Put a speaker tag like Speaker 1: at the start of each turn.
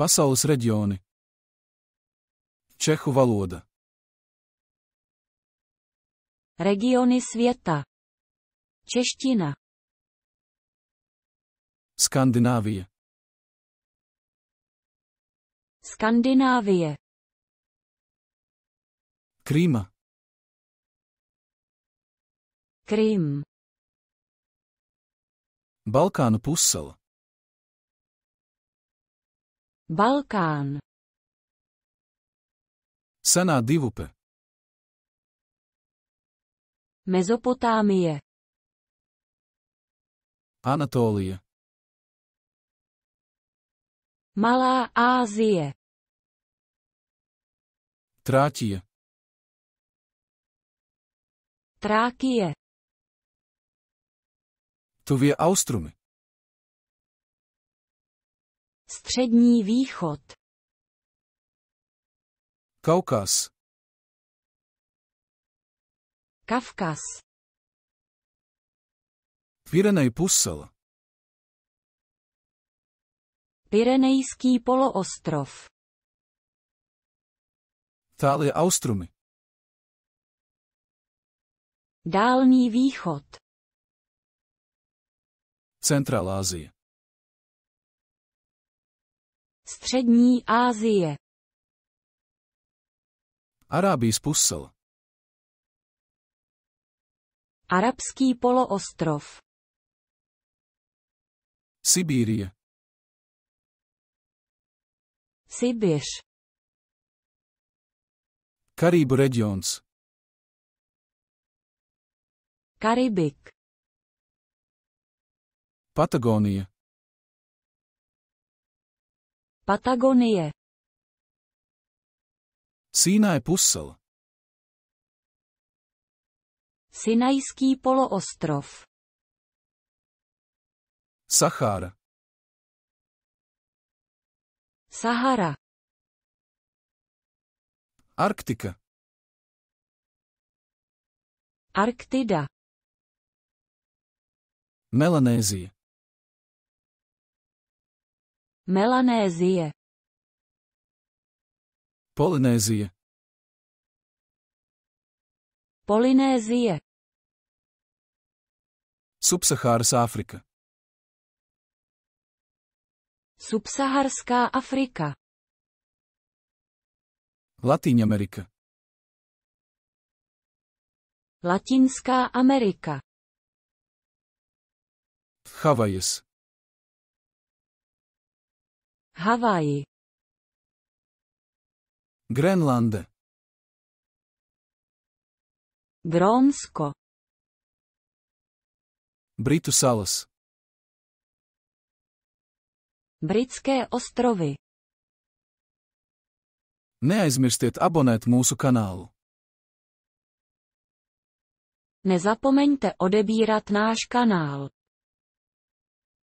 Speaker 1: Pasaules reģioni Čehu valoda Regiony světa Čeština Skandinávie Skandinávie Krima. Krim. Balkānu pussala Balkán. Sana divupe. Mezopotámie. Anatolie, Malá Ázie. Trátie. Trákie. je austrumy. Střední východ. Kaukaz. Kavkaz. Pirenej pusel. Pirenejský poloostrov. Tále austrumy. Dálný východ. Centrál Ázie. Střední Ázie. Arábijs spusl. Arabský poloostrov. Sibírie. Sibiř. Karib regions. Karibik. Patagonie. Patagonie. Sinaj pusel. Sinajský poloostrov. Sahara. Sahara. Arktika. Arktida. Melanézie. Melanézie. Polynézie. Polynézie. Subsaharská Afrika. Subsaharská Afrika. Latín Amerika. Latinská Amerika. Havajes. Havaji. Grenland. Grónsko. Britu salas. Britské ostrovy. Neaizmirstiet abonēt mūsu kanálu. Nezapomeňte odebírat náš kanál.